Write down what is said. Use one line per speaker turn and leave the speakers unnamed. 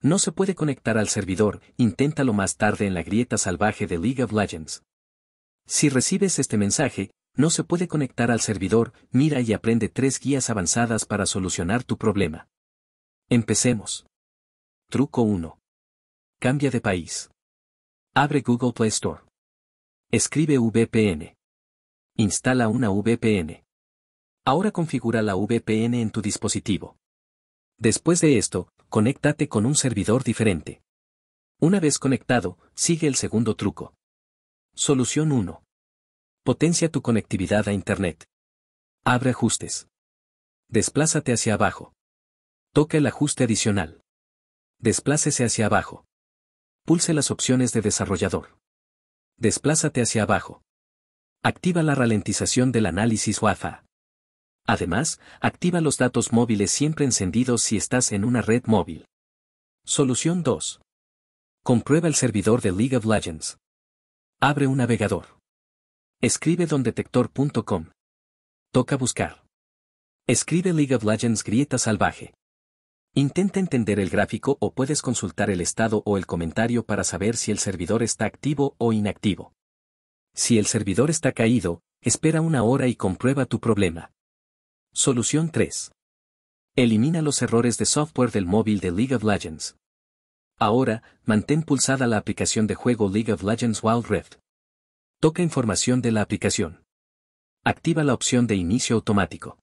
No se puede conectar al servidor, inténtalo más tarde en la grieta salvaje de League of Legends. Si recibes este mensaje, no se puede conectar al servidor, mira y aprende tres guías avanzadas para solucionar tu problema. Empecemos. Truco 1. Cambia de país. Abre Google Play Store. Escribe VPN. Instala una VPN. Ahora configura la VPN en tu dispositivo. Después de esto, conéctate con un servidor diferente. Una vez conectado, sigue el segundo truco. Solución 1. Potencia tu conectividad a Internet. Abre ajustes. Desplázate hacia abajo. Toca el ajuste adicional. Desplácese hacia abajo. Pulse las opciones de desarrollador. Desplázate hacia abajo. Activa la ralentización del análisis WAFA. Además, activa los datos móviles siempre encendidos si estás en una red móvil. Solución 2. Comprueba el servidor de League of Legends. Abre un navegador. Escribe dondetector.com. Toca buscar. Escribe League of Legends Grieta Salvaje. Intenta entender el gráfico o puedes consultar el estado o el comentario para saber si el servidor está activo o inactivo. Si el servidor está caído, espera una hora y comprueba tu problema. Solución 3. Elimina los errores de software del móvil de League of Legends. Ahora, mantén pulsada la aplicación de juego League of Legends Wild Rift. Toca información de la aplicación. Activa la opción de inicio automático.